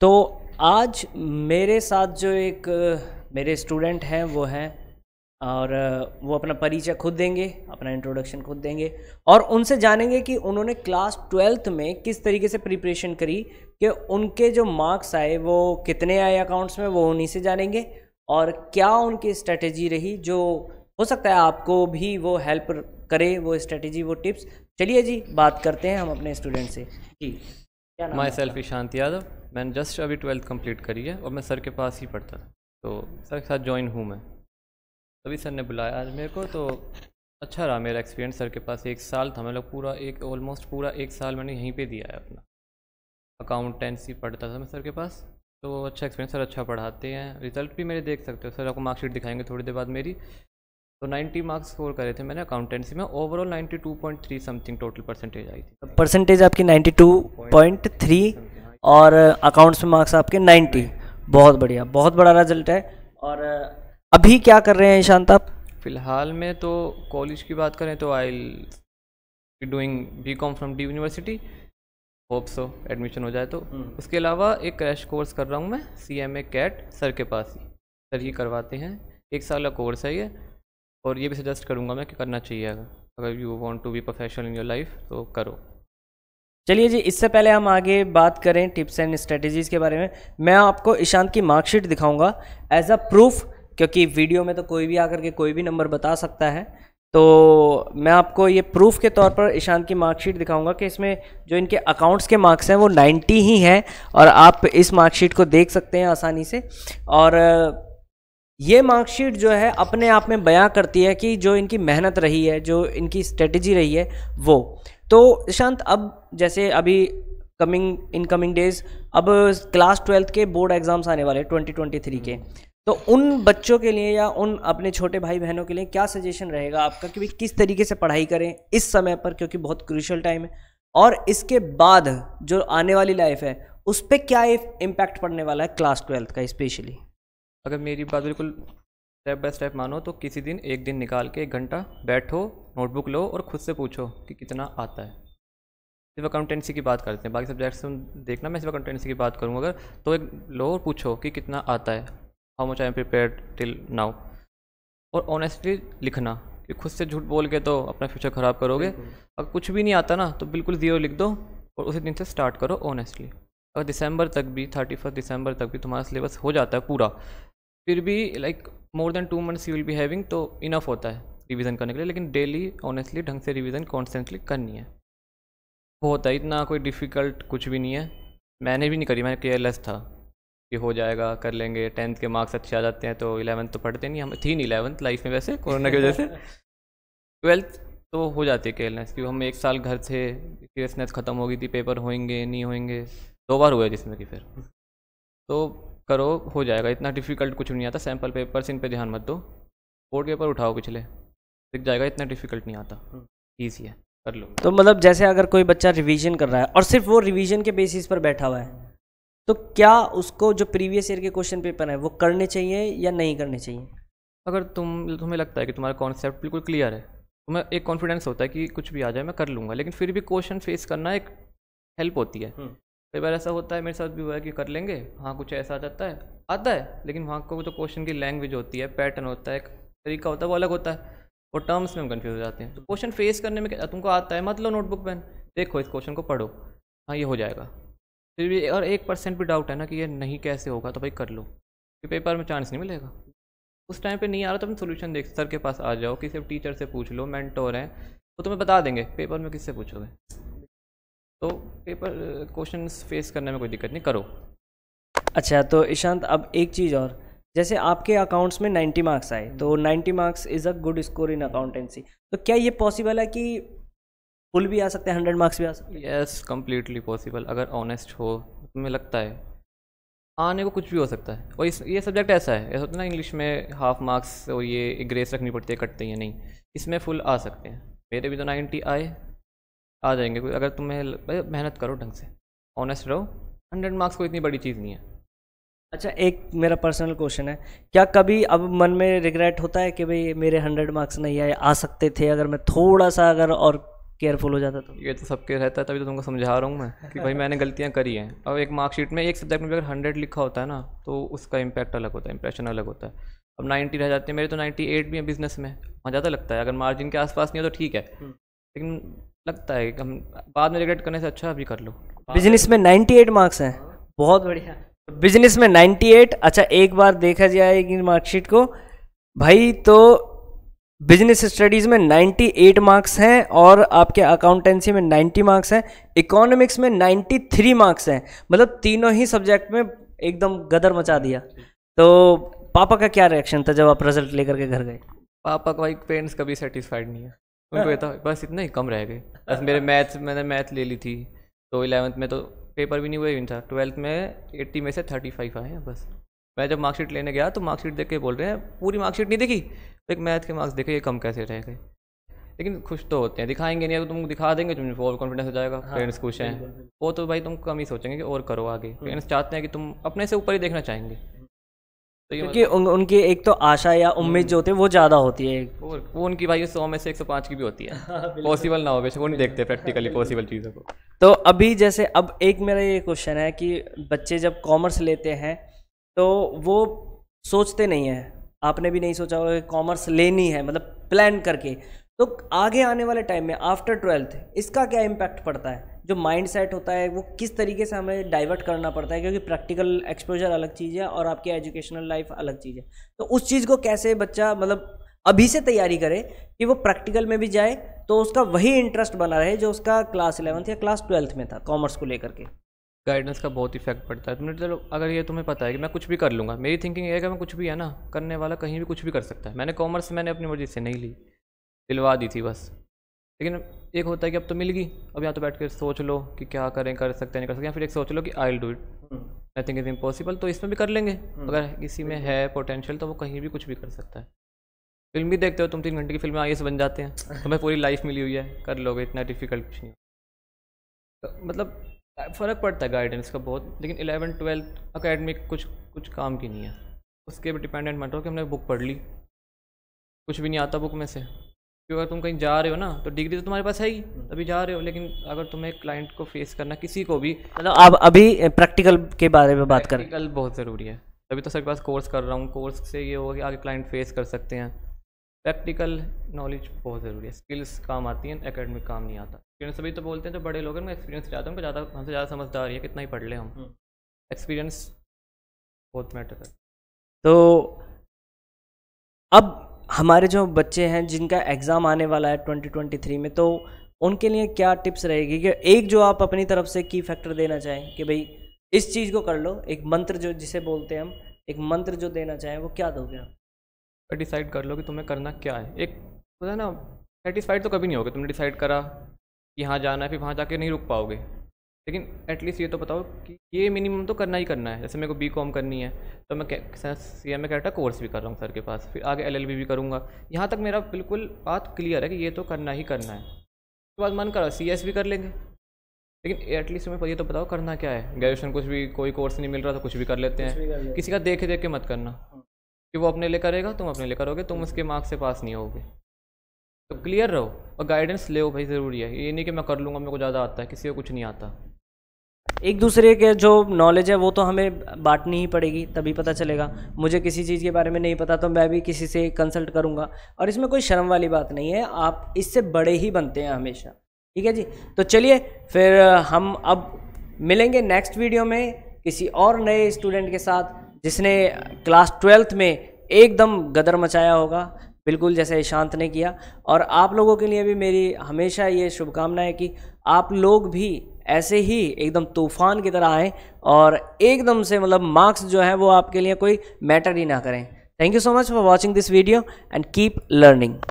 तो आज मेरे साथ जो एक मेरे स्टूडेंट हैं वो हैं और वो अपना परिचय खुद देंगे अपना इंट्रोडक्शन खुद देंगे और उनसे जानेंगे कि उन्होंने क्लास ट्वेल्थ में किस तरीके से प्रिपरेशन करी कि उनके जो मार्क्स आए वो कितने आए अकाउंट्स में वो उन्हीं से जानेंगे और क्या उनकी स्ट्रेटजी रही जो हो सकता है आपको भी वो हेल्प करे वो स्ट्रेटजी वो टिप्स चलिए जी बात करते हैं हम अपने स्टूडेंट से जी माई सेल्फ ईशांत यादव मैंने जस्ट अभी ट्वेल्थ कंप्लीट करी है और मैं सर के पास ही पढ़ता था तो सर के साथ ज्वाइन हूँ मैं तभी सर ने बुलाया आज मेरे को तो अच्छा रहा मेरा एक्सपीरियंस सर के पास एक साल था मतलब पूरा एक ऑलमोस्ट पूरा एक साल मैंने यहीं पे दिया है अपना अकाउंटेंसी पढ़ता था मैं सर के पास तो अच्छा एक्सपीरियंस सर अच्छा पढ़ाते हैं रिजल्ट भी मेरे देख सकते हो सर आपको मार्कशीट दिखाएंगे थोड़ी देर बाद मेरी तो 90 मार्क्स स्कोर करे थे मैंने अकाउंटेंसी में ओवरऑल 92.3 समथिंग टोटल परसेंटेज आई थी परसेंटेज आपकी 92.3 और अकाउंट्स में मार्क्स आपके 90 बहुत बढ़िया बहुत बड़ा रिजल्ट है और अभी क्या कर रहे हैं ईशांत आप फिलहाल में तो कॉलेज की बात करें तो I doing B com from the university hope so admission हो जाए तो हम्म। उसके अलावा एक क्रैश कोर्स कर रहा हूँ मैं सी एम ए कैट सर के पास ही सर ही करवाते हैं एक साल का कोर्स है ये और ये भी सजेस्ट करूँगा मैं कि करना चाहिए अगर you want to be professional in your life तो करो चलिए जी इससे पहले हम आगे बात करें टिप्स एंड स्ट्रेटजीज़ के बारे में मैं आपको ईशांत की मार्कशीट दिखाऊंगा एज अ प्रूफ क्योंकि वीडियो में तो कोई भी आकर के कोई भी नंबर बता सकता है तो मैं आपको ये प्रूफ के तौर पर ईशांत की मार्कशीट दिखाऊंगा कि इसमें जो इनके अकाउंट्स के मार्क्स हैं वो 90 ही हैं और आप इस मार्कशीट को देख सकते हैं आसानी से और ये मार्कशीट जो है अपने आप में बयां करती है कि जो इनकी मेहनत रही है जो इनकी स्ट्रेटजी रही है वो तो शांत अब जैसे अभी कमिंग इन कमिंग डेज अब क्लास ट्वेल्थ के बोर्ड एग्ज़ाम्स आने वाले ट्वेंटी ट्वेंटी थ्री के तो उन बच्चों के लिए या उन अपने छोटे भाई बहनों के लिए क्या सजेशन रहेगा आपका कि भाई किस तरीके से पढ़ाई करें इस समय पर क्योंकि बहुत क्रूशल टाइम है और इसके बाद जो आने वाली लाइफ है उस पर क्या इम्पैक्ट पड़ने वाला है क्लास ट्वेल्थ का स्पेशली अगर मेरी बात बिल्कुल स्टेप बाय स्टेप मानो तो किसी दिन एक दिन निकाल के एक घंटा बैठो नोटबुक लो और ख़ुद से पूछो कि कितना आता है सिर्फ अकाउंटेंसी की बात करते हैं बाकी सब्जेक्ट्स में देखना मैं सिर्फ अकाउंटेंसी की बात करूँगा अगर तो एक लो और पूछो कि कितना आता है how much I am prepare till now और ऑनेस्टली लिखना कि खुद से झूठ बोल के तो अपना फ्यूचर ख़राब करोगे अगर कुछ भी नहीं आता ना तो बिल्कुल ज़ीरो लिख दो और उसी दिन से स्टार्ट करो ऑनेस्टली अगर दिसंबर तक भी थर्टी फर्स्ट दिसंबर तक भी तुम्हारा सिलेबस हो जाता है पूरा फिर भी like more than two months you will be having तो इनफ होता है रिवीजन करने के लिए लेकिन डेली ऑनेस्टली ढंग से रिवीजन कॉन्स्टेंटली करनी है होता है इतना कोई डिफ़िकल्ट कुछ भी नहीं है मैंने भी नहीं करी मैंने केयरलेस था कि हो जाएगा कर लेंगे टेंथ के मार्क्स अच्छे आ जाते हैं तो इलेवंथ तो पढ़ते नहीं हम थी नहीं इलेवंथ लाइफ में वैसे कोरोना की वजह से ट्वेल्थ तो हो जाती है केयरलेस क्योंकि हम एक साल घर थे सीरियसनेस ख़त्म हो गई थी पेपर होएंगे नहीं होएंगे दो बार हुआ जिसमें कि फिर तो करो हो जाएगा इतना डिफ़िकल्ट कुछ नहीं आता सैम्पल पेपर्स इन पे ध्यान मत दो बोर्ड पेपर उठाओ पिछले दिख जाएगा इतना डिफ़िकल्ट नहीं आता ईजी हम्म। है कर लो तो मतलब जैसे अगर कोई बच्चा रिवीजन कर रहा है और सिर्फ वो रिवीजन के बेसिस पर बैठा हुआ है तो क्या उसको जो प्रीवियस ईयर के क्वेश्चन पेपर हैं वो करने चाहिए या नहीं करने चाहिए अगर तुम तुम्हें लगता है कि तुम्हारा कॉन्सेप्ट बिल्कुल क्लियर है तुम्हें एक कॉन्फिडेंस होता है कि कुछ भी आ जाए मैं कर लूँगा लेकिन फिर भी क्वेश्चन फेस करना एक हेल्प होती है हम्म। कई बार ऐसा होता है मेरे साथ भी हुआ है कि कर लेंगे हाँ कुछ ऐसा आ जाता है आता है लेकिन वहाँ को तो क्वेश्चन की लैंग्वेज होती है पैटर्न होता है एक तरीका होता है वो अलग होता है और टर्म्स में हम कन्फ्यूज हो जाते हैं तो क्वेश्चन फेस करने में तुमको आता है मत लो नोटबुक पेन देखो इस क्वेश्चन को पढ़ो हाँ ये हो जाएगा फिर भी और एक परसेंट भी डाउट है ना कि ये नहीं कैसे होगा तो भाई कर लो कि पेपर में चांस नहीं मिलेगा उस टाइम पे नहीं आ रहा तो तुम सोल्यूशन देख सर के पास आ जाओ किसी टीचर से पूछ लो मैंटोर हैं वो तुम्हें बता देंगे पेपर में किससे पूछोगे तो पेपर क्वेश्चन फेस करने में कोई दिक्कत नहीं करो अच्छा तो ईशांत अब एक चीज़ और जैसे आपके अकाउंट्स में 90 मार्क्स आए तो 90 marks is a good score in accountancy तो क्या ये पॉसिबल है कि फुल भी आ सकते हैं हंड्रेड मार्क्स भी आ सकते हैं यस कम्प्लीटली पॉसिबल अगर ऑनेस्ट हो तुम्हें लगता है आने को कुछ भी हो सकता है और इस ये सब्जेक्ट ऐसा है ऐसा होता है ना इंग्लिश में हाफ मार्क्स और ये ग्रेस रखनी पड़ती है कटते हैं नहीं इसमें फुल आ सकते हैं मेरे भी तो नाइन्टी आए आ जाएंगे कोई अगर तुम्हें मेहनत करो ढंग से ऑनेस्ट रहो हंड्रेड मार्क्स कोई इतनी बड़ी चीज़ नहीं है अच्छा एक मेरा पर्सनल क्वेश्चन है क्या कभी अब मन में रिग्रेट होता है कि भाई मेरे हंड्रेड मार्क्स नहीं आए आ सकते थे अगर मैं थोड़ा सा अगर और केयरफुल हो जाता तो ये तो सबके रहता है तभी तो तुमको समझा रहा हूँ मैं कि भाई मैंने गलतियाँ करी हैं अब एक मार्कशीट में एक सब्जेक्ट में अगर हंड्रेड लिखा होता है ना तो उसका इम्पैक्ट अलग होता है इंप्रेशन अलग होता है अब नाइन्टी रह जाती है मेरे तो नाइन्टी एट भी है बिजनेस में वहाँ ज़्यादा लगता है अगर मार्जिन के आसपास नहीं हो तो ठीक है हम्म। लेकिन लगता है कि हम बाद में रिग्रेट करने से अच्छा अभी कर लो बिजनेस में 98 मार्क्स हैं बहुत बढ़िया बिजनेस में 98 अच्छा एक बार देखा जाएगी मार्कशीट को भाई तो बिजनेस स्टडीज़ में 98 मार्क्स हैं और आपके अकाउंटेंसी में 90 मार्क्स हैं इकोनॉमिक्स में 93 मार्क्स हैं मतलब तीनों ही सब्जेक्ट में एकदम गदर मचा दिया तो पापा का क्या रिएक्शन था जब आप रिजल्ट लेकर के घर गए पापा को भाई पेरेंट्स कभी सेटिस्फाइड नहीं है उनको था बस इतना ही कम रह गए बस मेरे मैथ्स मैंने मैथ ले ली थी तो इलेवंथ में तो पेपर भी नहीं हुए था ट्वेल्थ में एट्टी में से थर्टी फाइव आए हैं बस मैं जब मार्कशीट लेने गया तो मार्कशीट देख के बोल रहे हैं पूरी मार्कशीट नहीं देखी तो एक मैथ के मार्क्स देखे ये कम कैसे रह गए लेकिन खुश तो होते हैं दिखाएंगे नहीं अगर तो तुम दिखा देंगे तुम और कॉन्फिडेंस हो जाएगा फ्रेंड्स हाँ, पेरेंट्स खुश हैं वो तो भाई तुम कम ही सोचेंगे कि और करो आगे पेरेंट्स चाहते हैं कि तुम अपने से ऊपर ही देखना चाहेंगे क्योंकि उन, उनकी एक तो आशा या उम्मीद जो होती है वो ज़्यादा होती है वो, उनकी भाई सौ में से एक सौ पाँच की भी होती है पॉसिबल हाँ, ना हो बेशक वो नहीं देखते प्रैक्टिकली पॉसिबल चीज़ों को तो अभी जैसे अब एक मेरा ये क्वेश्चन है कि बच्चे जब कॉमर्स लेते हैं तो वो सोचते नहीं है आपने भी नहीं सोचा होगा कि कॉमर्स लेनी है मतलब प्लान करके तो आगे आने वाले टाइम में आफ्टर ट्वेल्थ इसका क्या इम्पैक्ट पड़ता है जो माइंड सेट होता है वो किस तरीके से हमें डाइवर्ट करना पड़ता है क्योंकि प्रैक्टिकल एक्सपोजर अलग चीज़ है और आपकी एजुकेशनल लाइफ अलग चीज़ है तो उस चीज़ को कैसे बच्चा मतलब अभी से तैयारी करे कि वो प्रैक्टिकल में भी जाए तो उसका वही इंटरेस्ट बना रहे जो उसका क्लास इलेवंथ या क्लास ट्वेल्थ में था कॉमर्स को लेकर के गाइडेंस का बहुत इफेक्ट पड़ता है तुमने चलो अगर ये तुम्हें पता है कि मैं कुछ भी कर लूँगा मेरी थिंकिंग ये है कि मैं कुछ भी है ना करने वाला कहीं भी कुछ भी कर सकता है मैंने कॉमर्स मैंने अपनी मर्जी से नहीं ली दिलवा दी थी बस लेकिन एक होता है कि अब तो मिल गई अब यहाँ तो बैठ कर सोच लो कि क्या करें कर सकते हैं नहीं कर सकते या फिर एक सोच लो कि I will do it nothing is impossible तो इसमें भी कर लेंगे हम्म। अगर किसी में है पोटेंशियल तो वो कहीं भी कुछ भी कर सकता है फिल्म भी देखते हो तुम तीन घंटे की फिल्म आई बन जाते हैं तुम्हें पूरी लाइफ मिली हुई है कर लोगे इतना डिफिकल्ट कुछ नहीं तो मतलब फ़र्क पड़ता है गाइडेंस का बहुत लेकिन इलेवन ट्वेल्थ अकेडमिक कुछ कुछ काम की नहीं है उसके भी डिपेंडेंट मत हो कि हमने बुक पढ़ ली कुछ भी नहीं आता बुक में से क्योंकि अगर तुम कहीं जा रहे हो ना तो डिग्री तो तुम्हारे पास है ही अभी जा रहे हो लेकिन अगर तुम्हें क्लाइंट को फेस करना किसी को भी मतलब आप अभी प्रैक्टिकल के बारे में बात करें प्रैक्टिकल बहुत ज़रूरी है तभी तो सबके पास कोर्स कर रहा हूँ कोर्स से ये होगा कि आगे क्लाइंट फेस कर सकते हैं प्रैक्टिकल नॉलेज बहुत ज़रूरी है स्किल्स काम आती हैं एकेडमिक काम नहीं आता एक्सपीरियंस अभी तो बोलते हैं जो तो बड़े लोग हैं मैं एक्सपीरियंस ज़्यादा उनको ज़्यादा हमसे ज़्यादा समझदार है कितना ही पढ़ लें हम एक्सपीरियंस हम्म। बहुत मैटर है तो अब हमारे जो बच्चे हैं जिनका एग्ज़ाम आने वाला है 2023 में तो उनके लिए क्या टिप्स रहेगी कि एक जो आप अपनी तरफ से की फैक्टर देना चाहें कि भाई इस चीज़ को कर लो एक मंत्र जो जिसे बोलते हैं हम एक मंत्र जो देना चाहें वो क्या दोगे आप डिसाइड कर लो कि तुम्हें करना क्या है एक पता ना सेटिस्फाइड तो कभी नहीं होगा तुमने डिसाइड करा कि यहाँ जाना है फिर वहाँ जाके नहीं रुक पाओगे लेकिन एटलीस्ट ये तो बताओ कि ये मिनिमम तो करना ही करना है जैसे मेरे को बी कॉम करनी है तो मैं सी एम ए कैटा कोर्स भी कर रहा हूँ सर के पास फिर आगे एल एल बी भी करूँगा यहाँ तक मेरा बिल्कुल बात क्लियर है कि ये तो करना ही करना है उसके बाद मन करो सी एस भी कर लेंगे लेकिन एटलीस्ट हमें ये तो बताओ करना क्या है ग्रेजुएशन कुछ भी कोई कोर्स नहीं मिल रहा तो कुछ भी कर लेते हैं किसी का देख देख के मत करना हाँ। कि वो अपने लिए करेगा तुम अपने लिए करोगे तुम उसके मार्क्स से पास नहीं होगे तो क्लियर रहो और गाइडेंस ले भाई ज़रूरी है ये नहीं कि मैं कर लूँगा मेरे को ज़्यादा आता है किसी को कुछ नहीं आता एक दूसरे के जो नॉलेज है वो तो हमें बांटनी ही पड़ेगी तभी पता चलेगा मुझे किसी चीज़ के बारे में नहीं पता तो मैं भी किसी से कंसल्ट करूँगा और इसमें कोई शर्म वाली बात नहीं है आप इससे बड़े ही बनते हैं हमेशा ठीक है जी तो चलिए फिर हम अब मिलेंगे नेक्स्ट वीडियो में किसी और नए स्टूडेंट के साथ जिसने क्लास ट्वेल्थ में एकदम गदर मचाया होगा बिल्कुल जैसे शांत ने किया और आप लोगों के लिए भी मेरी हमेशा ये शुभकामनाएं कि आप लोग भी ऐसे ही एकदम तूफ़ान की तरह आए और एकदम से मतलब मार्क्स जो है वो आपके लिए कोई मैटर ही ना करें thank you so much for watching this video and keep learning